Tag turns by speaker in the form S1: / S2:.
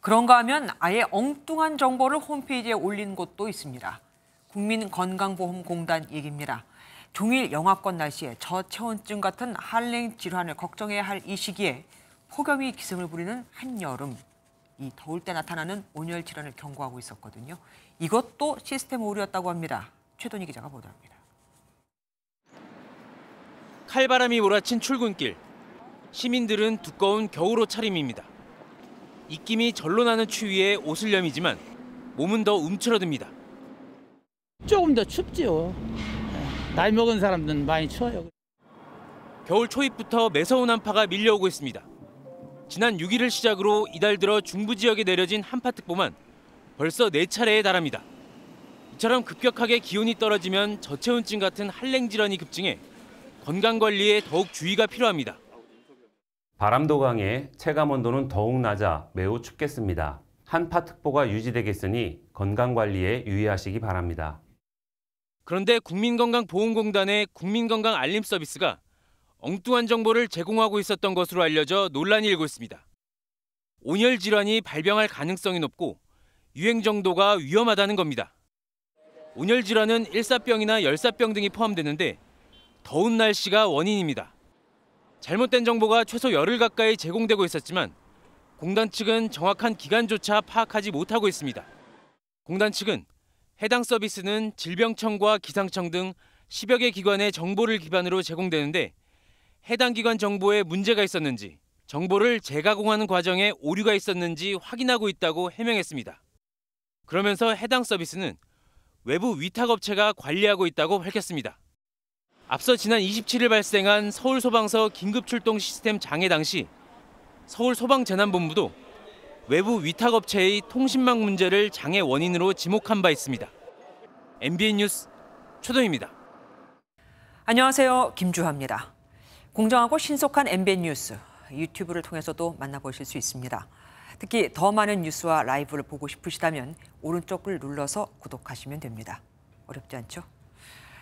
S1: 그런가 하면 아예 엉뚱한 정보를 홈페이지에 올린 곳도 있습니다. 국민건강보험공단 얘기입니다. 종일 영하권 날씨에 저체온증 같은 한랭 질환을 걱정해야 할 이 시기에 폭염이 기승을 부리는 한여름, 이 더울 때 나타나는 온열 질환을 경고하고 있었거든요. 이것도 시스템 오류였다고 합니다. 최돈희 기자가 보도합니다. 칼바람이 몰아친
S2: 출근길. 시민들은 두꺼운 겨울옷 차림입니다. 입김이 절로 나는 추위에 옷을염이지만 몸은 더 움츠러듭니다. 조금 더 춥지요. 나이 예, 먹은 사람들은 많이 추워요. 겨울 초입부터 매서운 한파가 밀려오고 있습니다. 지난 6일을 시작으로 이달 들어 중부 지역에 내려진 한파특보만 벌써 4차례에 달합니다. 이처럼 급격하게 기온이 떨어지면 저체온증 같은 한랭질환이 급증해 건강관리에 더욱 주의가 필요합니다. 바람도 강해 체감 온도는 더욱 낮아 매우 춥겠습니다. 한파특보가 유지되겠으니 건강관리에 유의하시기 바랍니다. 그런데 국민건강보험공단의 국민건강 알림 서비스가 엉뚱한 정보를 제공하고 있었던 것으로 알려져 논란이 일고 있습니다. 온열 질환이 발병할 가능성이 높고 유행 정도가 위험하다는 겁니다. 온열 질환은 일사병이나 열사병 등이 포함되는데 더운 날씨가 원인입니다. 잘못된 정보가 최소 열흘 가까이 제공되고 있었지만 공단 측은 정확한 기간조차 파악하지 못하고 있습니다. 공단 측은 해당 서비스는 질병청과 기상청 등 10여 개 기관의 정보를 기반으로 제공되는데 해당 기관 정보에 문제가 있었는지 정보를 재가공하는 과정에 오류가 있었는지 확인하고 있다고 해명했습니다. 그러면서 해당 서비스는 외부 위탁업체가 관리하고 있다고 밝혔습니다. 앞서 지난 27일 발생한 서울소방서 긴급출동 시스템 장애 당시 서울소방재난본부도 외부 위탁업체의 통신망 문제를 장애 원인으로 지목한 바 있습니다. MBN
S1: 뉴스 최동입니다. 안녕하세요. 김주하입니다. 공정하고 신속한 MBN 뉴스 유튜브를 통해서도 만나보실 수 있습니다. 특히 더 많은 뉴스와 라이브를 보고 싶으시다면 오른쪽을 눌러서 구독하시면 됩니다. 어렵지 않죠?